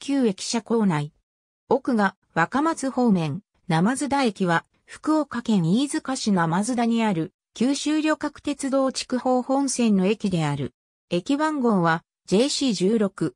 旧駅舎構内。奥が若松方面、生津田駅は福岡県飯塚市生津田にある九州旅客鉄道筑豊本線の駅である。駅番号は JC16。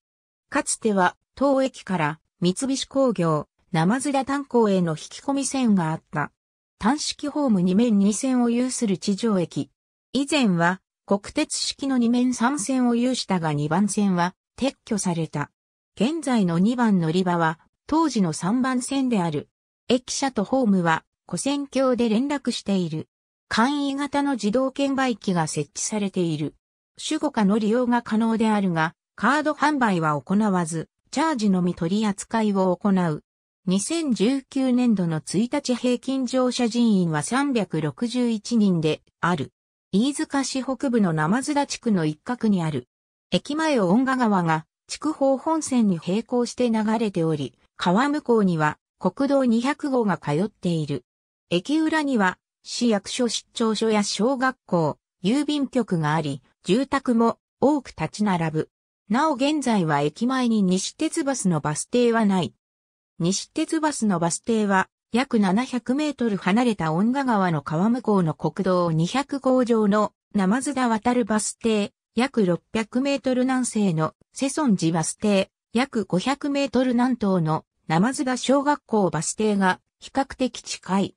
かつては当駅から三菱工業、生津田炭鉱への引き込み線があった。単式ホーム2面2線を有する地上駅。以前は国鉄式の2面3線を有したが2番線は撤去された。現在の2番乗り場は、当時の3番線である。駅舎とホームは、古線橋で連絡している。簡易型の自動券売機が設置されている。主語化の利用が可能であるが、カード販売は行わず、チャージのみ取り扱いを行う。2019年度の1日平均乗車人員は361人である。飯塚市北部の生津田地区の一角にある。駅前を恩賀川が筑豊本線に並行して流れており、川向こうには国道200号が通っている。駅裏には市役所出張所や小学校、郵便局があり、住宅も多く立ち並ぶ。なお現在は駅前に西鉄バスのバス停はない。西鉄バスのバス停は約700メートル離れた恩賀川の川向こうの国道200号上のナマズダ渡るバス停、約600メートル南西のセソン寺バス停、約500メートル南東のナマズダ小学校バス停が比較的近い。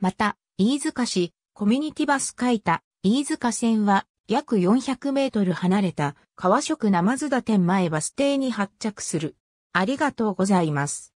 また、飯塚市、コミュニティバスいた飯塚線は約400メートル離れた川食ナマズダ店前バス停に発着する。ありがとうございます。